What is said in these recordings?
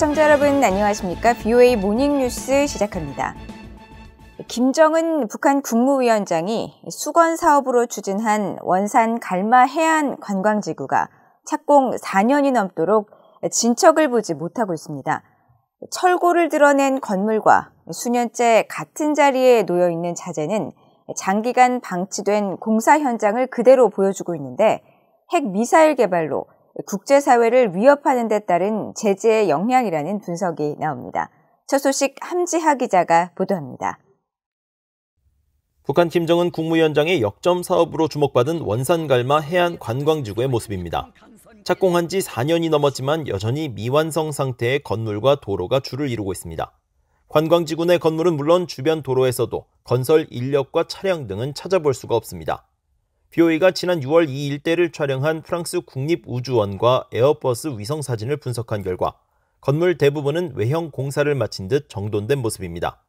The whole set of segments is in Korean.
시청자 여러분 안녕하십니까? BOA 모닝뉴스 시작합니다. 김정은 북한 국무위원장이 수건 사업으로 추진한 원산 갈마 해안 관광지구가 착공 4년이 넘도록 진척을 보지 못하고 있습니다. 철골을 드러낸 건물과 수년째 같은 자리에 놓여 있는 자재는 장기간 방치된 공사 현장을 그대로 보여주고 있는데 핵 미사일 개발로 국제사회를 위협하는 데 따른 제재의 영향이라는 분석이 나옵니다. 첫 소식 함지하 기자가 보도합니다. 북한 김정은 국무위원장의 역점 사업으로 주목받은 원산 갈마 해안 관광지구의 모습입니다. 착공한 지 4년이 넘었지만 여전히 미완성 상태의 건물과 도로가 줄을 이루고 있습니다. 관광지구 내 건물은 물론 주변 도로에서도 건설 인력과 차량 등은 찾아볼 수가 없습니다. BOA가 지난 6월 2 일대를 촬영한 프랑스 국립우주원과 에어버스 위성 사진을 분석한 결과 건물 대부분은 외형 공사를 마친 듯 정돈된 모습입니다.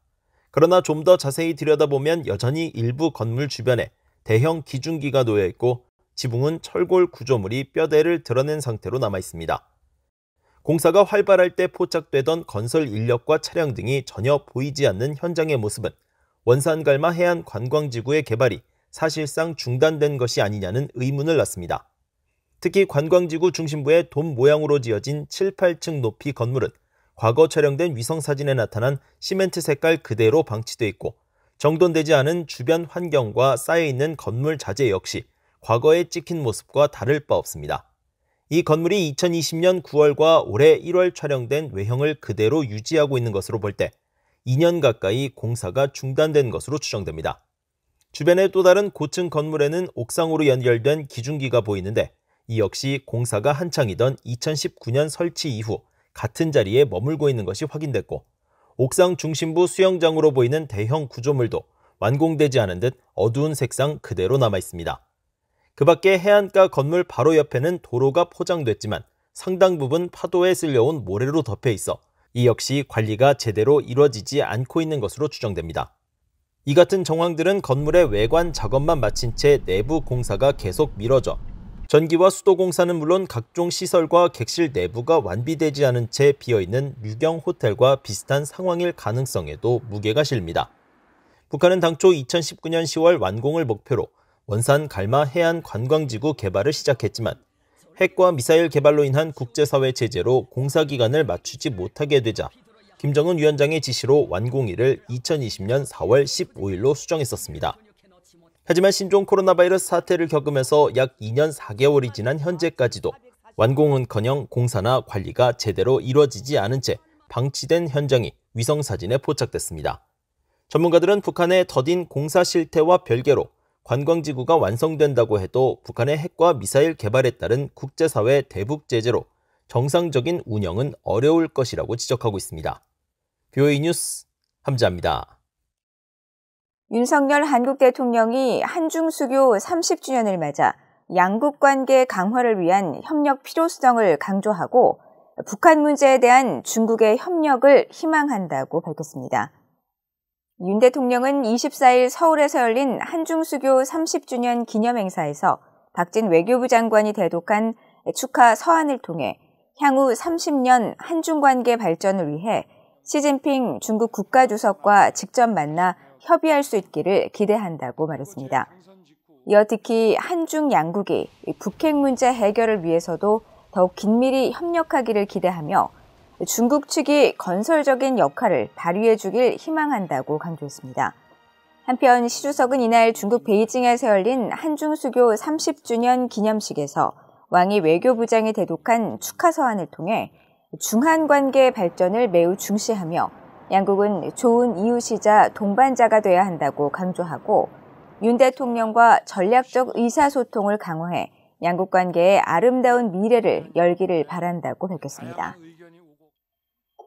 그러나 좀 더 자세히 들여다보면 여전히 일부 건물 주변에 대형 기중기가 놓여 있고 지붕은 철골 구조물이 뼈대를 드러낸 상태로 남아 있습니다. 공사가 활발할 때 포착되던 건설 인력과 차량 등이 전혀 보이지 않는 현장의 모습은 원산갈마 해안 관광지구의 개발이 사실상 중단된 것이 아니냐는 의문을 낳습니다. 특히 관광지구 중심부의 돔 모양으로 지어진 7, 8층 높이 건물은 과거 촬영된 위성사진에 나타난 시멘트 색깔 그대로 방치돼 있고 정돈되지 않은 주변 환경과 쌓여있는 건물 자재 역시 과거에 찍힌 모습과 다를 바 없습니다. 이 건물이 2020년 9월과 올해 1월 촬영된 외형을 그대로 유지하고 있는 것으로 볼 때 2년 가까이 공사가 중단된 것으로 추정됩니다. 주변의 또 다른 고층 건물에는 옥상으로 연결된 기중기가 보이는데 이 역시 공사가 한창이던 2019년 설치 이후 같은 자리에 머물고 있는 것이 확인됐고 옥상 중심부 수영장으로 보이는 대형 구조물도 완공되지 않은 듯 어두운 색상 그대로 남아 있습니다. 그 밖에 해안가 건물 바로 옆에는 도로가 포장됐지만 상당 부분 파도에 쓸려온 모래로 덮여 있어 이 역시 관리가 제대로 이루어지지 않고 있는 것으로 추정됩니다. 이 같은 정황들은 건물의 외관 작업만 마친 채 내부 공사가 계속 미뤄져 전기와 수도공사는 물론 각종 시설과 객실 내부가 완비되지 않은 채 비어있는 유경 호텔과 비슷한 상황일 가능성에도 무게가 실립니다. 북한은 당초 2019년 10월 완공을 목표로 원산 갈마 해안 관광지구 개발을 시작했지만 핵과 미사일 개발로 인한 국제사회 제재로 공사 기간을 맞추지 못하게 되자 김정은 위원장의 지시로 완공일을 2020년 4월 15일로 수정했었습니다. 하지만 신종 코로나 바이러스 사태를 겪으면서 약 2년 4개월이 지난 현재까지도 완공은커녕 공사나 관리가 제대로 이루어지지 않은 채 방치된 현장이 위성 사진에 포착됐습니다. 전문가들은 북한의 더딘 공사 실태와 별개로 관광지구가 완성된다고 해도 북한의 핵과 미사일 개발에 따른 국제사회 대북 제재로 정상적인 운영은 어려울 것이라고 지적하고 있습니다. 교회 뉴스 함자합니다 윤석열 한국 대통령이 한중 수교 30주년을 맞아 양국 관계 강화를 위한 협력 필요성을 강조하고 북한 문제에 대한 중국의 협력을 희망한다고 밝혔습니다. 윤 대통령은 24일 서울에서 열린 한중 수교 30주년 기념 행사에서 박진 외교부 장관이 대독한 축하 서한을 통해 향후 30년 한중 관계 발전을 위해 시진핑 중국 국가주석과 직접 만나 협의할 수 있기를 기대한다고 말했습니다. 이어 특히 한중 양국이 북핵 문제 해결을 위해서도 더욱 긴밀히 협력하기를 기대하며 중국 측이 건설적인 역할을 발휘해 주길 희망한다고 강조했습니다. 한편 시 주석은 이날 중국 베이징에서 열린 한중 수교 30주년 기념식에서 왕이 외교부장이 대독한 축하서한을 통해 중한 관계 발전을 매우 중시하며 양국은 좋은 이웃이자 동반자가 돼야 한다고 강조하고 윤 대통령과 전략적 의사소통을 강화해 양국 관계의 아름다운 미래를 열기를 바란다고 밝혔습니다.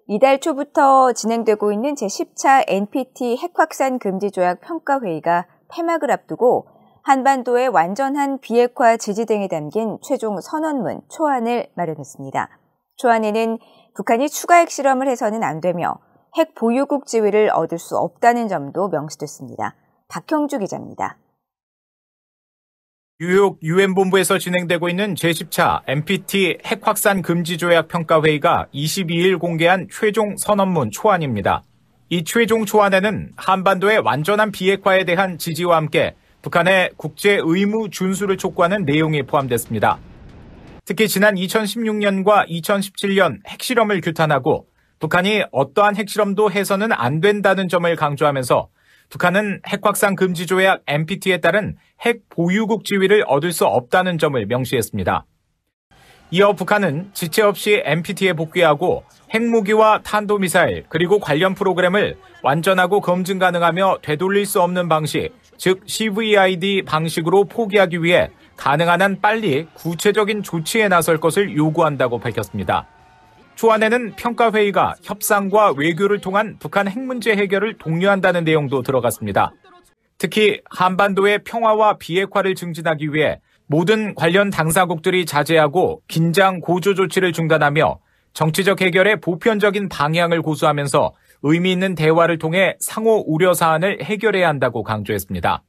이달 초부터 진행되고 있는 제10차 NPT 핵확산 금지 조약 평가 회의가 폐막을 앞두고 한반도의 완전한 비핵화 지지 등이 담긴 최종 선언문 초안을 마련했습니다. 초안에는 북한이 추가 핵실험을 해서는 안 되며 핵 보유국 지위를 얻을 수 없다는 점도 명시됐습니다. 박형주 기자입니다. 뉴욕 유엔 본부에서 진행되고 있는 제10차 NPT 핵확산 금지 조약 평가 회의가 22일 공개한 최종 선언문 초안입니다. 이 최종 초안에는 한반도의 완전한 비핵화에 대한 지지와 함께 북한의 국제 의무 준수를 촉구하는 내용이 포함됐습니다. 특히 지난 2016년과 2017년 핵실험을 규탄하고 북한이 어떠한 핵실험도 해서는 안 된다는 점을 강조하면서 북한은 핵확산 금지 조약 NPT에 따른 핵 보유국 지위를 얻을 수 없다는 점을 명시했습니다. 이어 북한은 지체 없이 NPT에 복귀하고 핵무기와 탄도미사일 그리고 관련 프로그램을 완전하고 검증 가능하며 되돌릴 수 없는 방식, 즉 CVID 방식으로 포기하기 위해 가능한 한 빨리 구체적인 조치에 나설 것을 요구한다고 밝혔습니다. 초안에는 평가회의가 협상과 외교를 통한 북한 핵 문제 해결을 독려한다는 내용도 들어갔습니다. 특히 한반도의 평화와 비핵화를 증진하기 위해 모든 관련 당사국들이 자제하고 긴장 고조 조치를 중단하며 정치적 해결의 보편적인 방향을 고수하면서 의미 있는 대화를 통해 상호 우려 사안을 해결해야 한다고 강조했습니다.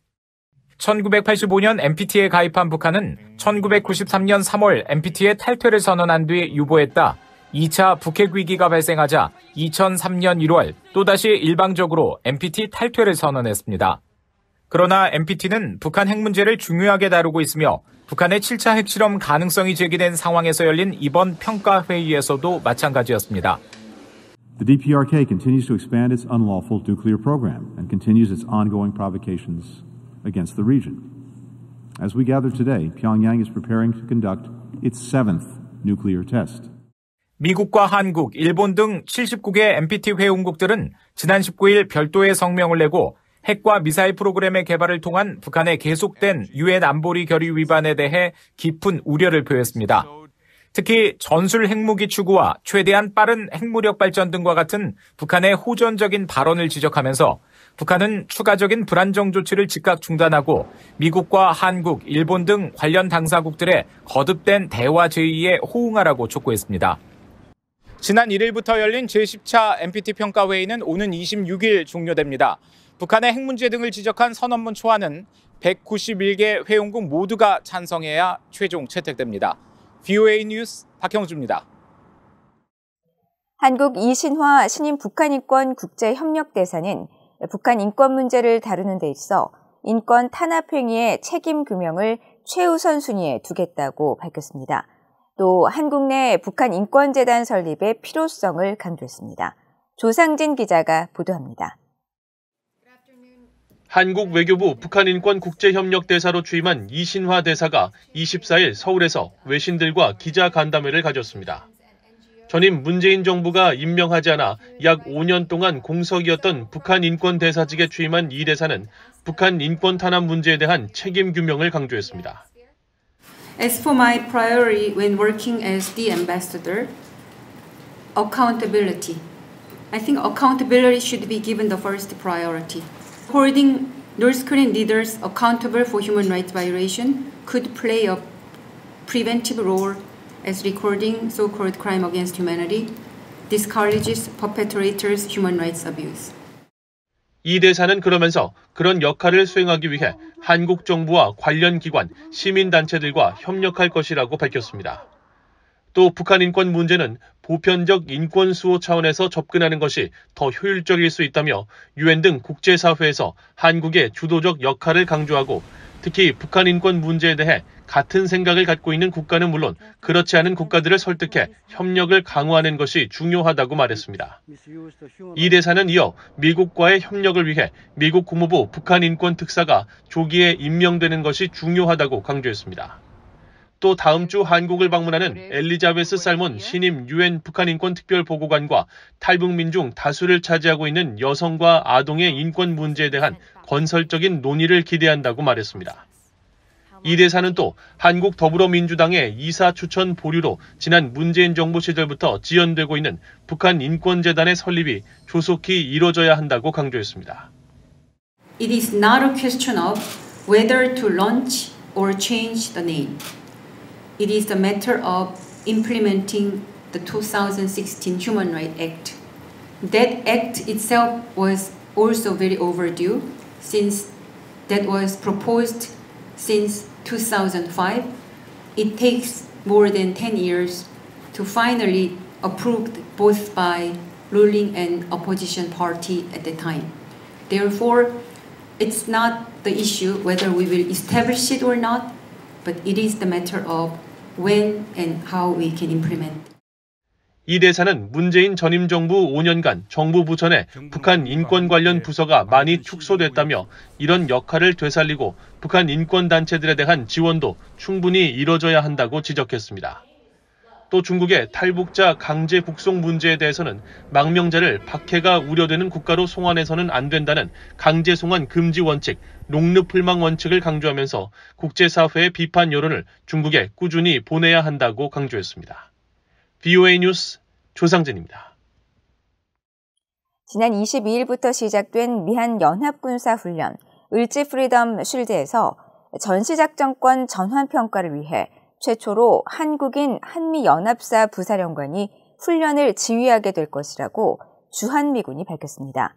1985년 m p t 에 가입한 북한은 1993년 3월 m p t 의 탈퇴를 선언한 뒤 유보했다. 2차 북핵 위기가 발생하자 2003년 1월 또다시 일방적으로 m p t 탈퇴를 선언했습니다. 그러나 m p t 는 북한 핵 문제를 중요하게 다루고 있으며 북한의 7차 핵실험 가능성이 제기된 상황에서 열린 이번 평가 회의에서도 마찬가지였습니다. The DPRK continues to expand its unlawful nuclear program and continues its ongoing provocations against the region. As we gather today, Pyongyang is preparing to conduct its seventh nuclear test. 미국과 한국, 일본 등 70국의 NPT 회원국들은 지난 19일 별도의 성명을 내고 핵과 미사일 프로그램의 개발을 통한 북한의 계속된 유엔 안보리 결의 위반에 대해 깊은 우려를 표했습니다. 특히 전술 핵무기 추구와 최대한 빠른 핵무력 발전 등과 같은 북한의 호전적인 발언을 지적하면서 북한은 추가적인 불안정 조치를 즉각 중단하고 미국과 한국, 일본 등 관련 당사국들의 거듭된 대화 제의에 호응하라고 촉구했습니다. 지난 1일부터 열린 제10차 NPT 평가회의는 오는 26일 종료됩니다. 북한의 핵 문제 등을 지적한 선언문 초안은 191개 회원국 모두가 찬성해야 최종 채택됩니다. VOA 뉴스 박형주입니다. 한국 이신화 신임 북한인권 국제협력대사는 북한 인권 문제를 다루는 데 있어 인권 탄압 행위의 책임 규명을 최우선 순위에 두겠다고 밝혔습니다. 또 한국 내 북한 인권재단 설립의 필요성을 강조했습니다. 조상진 기자가 보도합니다. 한국 외교부 북한인권국제협력대사로 취임한 이신화 대사가 24일 서울에서 외신들과 기자 간담회를 가졌습니다. 전임 문재인 정부가 임명하지 않아 약 5년 동안 공석이었던 북한 인권 대사직에 취임한 이 대사는 북한 인권 탄압 문제에 대한 책임 규명을 강조했습니다. As for my priority when working as the ambassador, accountability. I think accountability should be given the first priority. Holding North Korean leaders accountable for human rights violation could play a preventive role as recording so-called crime against humanity discourages perpetrators' human rights abuse. 이 대사는 그러면서 그런 역할을 수행하기 위해 한국 정부와 관련 기관, 시민단체들과 협력할 것이라고 밝혔습니다. 또 북한 인권 문제는 보편적 인권 수호 차원에서 접근하는 것이 더 효율적일 수 있다며 유엔 등 국제사회에서 한국의 주도적 역할을 강조하고 특히 북한 인권 문제에 대해 같은 생각을 갖고 있는 국가는 물론 그렇지 않은 국가들을 설득해 협력을 강화하는 것이 중요하다고 말했습니다. 이 대사는 이어 미국과의 협력을 위해 미국 국무부 북한 인권 특사가 조기에 임명되는 것이 중요하다고 강조했습니다. 또 다음 주 한국을 방문하는 엘리자베스 살몬 신임 유엔 북한인권특별보고관과 탈북민 중 다수를 차지하고 있는 여성과 아동의 아, 인권 문제에 대한 건설적인 논의를 기대한다고 말했습니다. 아, 이 대사는 또 한국 더불어민주당의 이사 추천 보류로 지난 문재인 정부 시절부터 지연되고 있는 북한 인권재단의 설립이 조속히 이뤄져야 한다고 강조했습니다. It is not a question of whether to launch or change the name. It is the matter of implementing the 2016 Human Rights Act. That act itself was also very overdue since that was proposed since 2005. It takes more than 10 years to finally approved both by ruling and opposition party at the time. Therefore, it's not the issue whether we will establish it or not, but it is the matter of when and how we can implement. 이 대사는 문재인 전임 정부 5년간 정부 부처내 북한 인권 관련 부서가 많이 축소됐다며 이런 역할을 되살리고 북한 인권 단체들에 대한 지원도 충분히 이뤄져야 한다고 지적했습니다. 또 중국의 탈북자 강제 북송 문제에 대해서는 망명자를 박해가 우려되는 국가로 송환해서는 안 된다는 강제 송환 금지 원칙, 농르풀망 원칙을 강조하면서 국제사회의 비판 여론을 중국에 꾸준히 보내야 한다고 강조했습니다. BOA 뉴스 조상진입니다. 지난 22일부터 시작된 미한 연합군사훈련 을지 프리덤 쉴드에서 전시작전권 전환평가를 위해 최초로 한국인 한미연합사 부사령관이 훈련을 지휘하게 될 것이라고 주한미군이 밝혔습니다.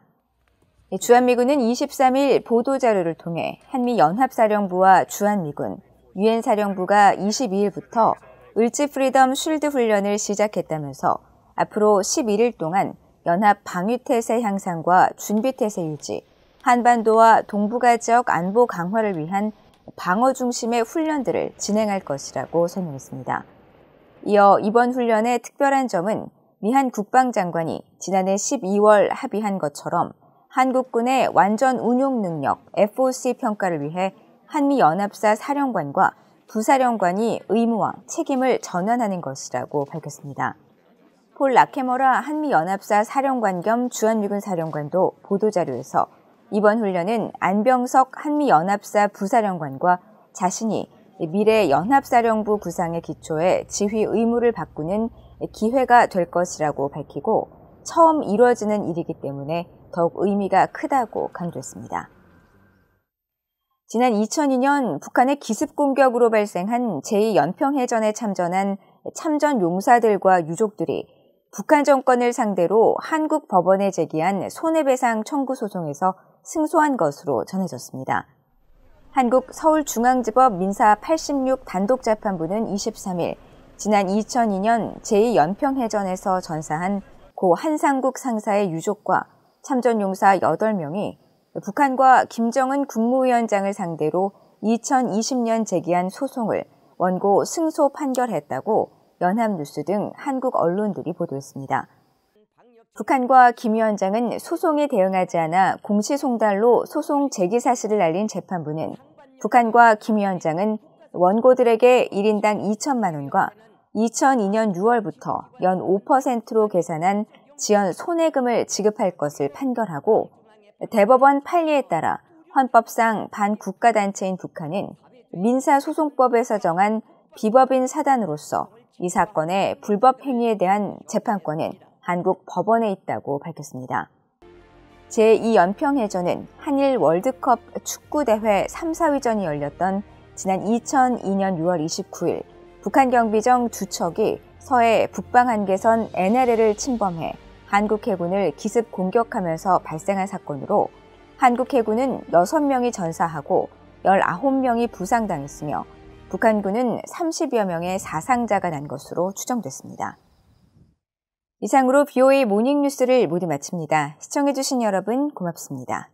네, 주한미군은 23일 보도자료를 통해 한미연합사령부와 주한미군, 유엔사령부가 22일부터 을지 프리덤 쉴드 훈련을 시작했다면서 앞으로 11일 동안 연합 방위태세 향상과 준비태세 유지, 한반도와 동북아 지역 안보 강화를 위한 방어 중심의 훈련들을 진행할 것이라고 설명했습니다. 이어 이번 훈련의 특별한 점은 미한 국방장관이 지난해 12월 합의한 것처럼 한국군의 완전 운용 능력 FOC 평가를 위해 한미연합사 사령관과 부사령관이 의무와 책임을 전환하는 것이라고 밝혔습니다. 폴 라케머라 한미연합사 사령관 겸 주한미군 사령관도 보도자료에서 이번 훈련은 안병석 한미연합사 부사령관과 자신이 미래 연합사령부 구상의 기초에 지휘 의무를 바꾸는 기회가 될 것이라고 밝히고 처음 이루어지는 일이기 때문에 더욱 의미가 크다고 강조했습니다. 지난 2002년 북한의 기습 공격으로 발생한 제2연평해전에 참전한 참전 용사들과 유족들이 북한 정권을 상대로 한국 법원에 제기한 손해배상 청구 소송에서 승소한 것으로 전해졌습니다. 한국 서울중앙지법 민사 86 단독재판부는 23일 지난 2002년 제2연평해전에서 전사한 고 한상국 상사의 유족과 참전용사 8명이 북한과 김정은 국무위원장을 상대로 2020년 제기한 소송을 원고 승소 판결했다고 연합뉴스 등 한국 언론들이 보도했습니다. 북한과 김 위원장은 소송에 대응하지 않아 공시송달로 소송 제기 사실을 알린 재판부는 북한과 김 위원장은 원고들에게 1인당 2천만 원과 2002년 6월부터 연 5%로 계산한 지연 손해금을 지급할 것을 판결하고 대법원 판례에 따라 헌법상 반국가단체인 북한은 민사소송법에서 정한 비법인 사단으로서 이 사건의 불법 행위에 대한 재판권은 한국 법원에 있다고 밝혔습니다. 제2연평해전은 한일 월드컵 축구대회 3, 4위전이 열렸던 지난 2002년 6월 29일 북한 경비정 주척이 서해 북방 한계선 NLL을 침범해 한국 해군을 기습 공격하면서 발생한 사건으로 한국 해군은 6명이 전사하고 19명이 부상당했으며 북한군은 30여 명의 사상자가 난 것으로 추정됐습니다. 이상으로 BOA 모닝뉴스를 모두 마칩니다. 시청해주신 여러분 고맙습니다.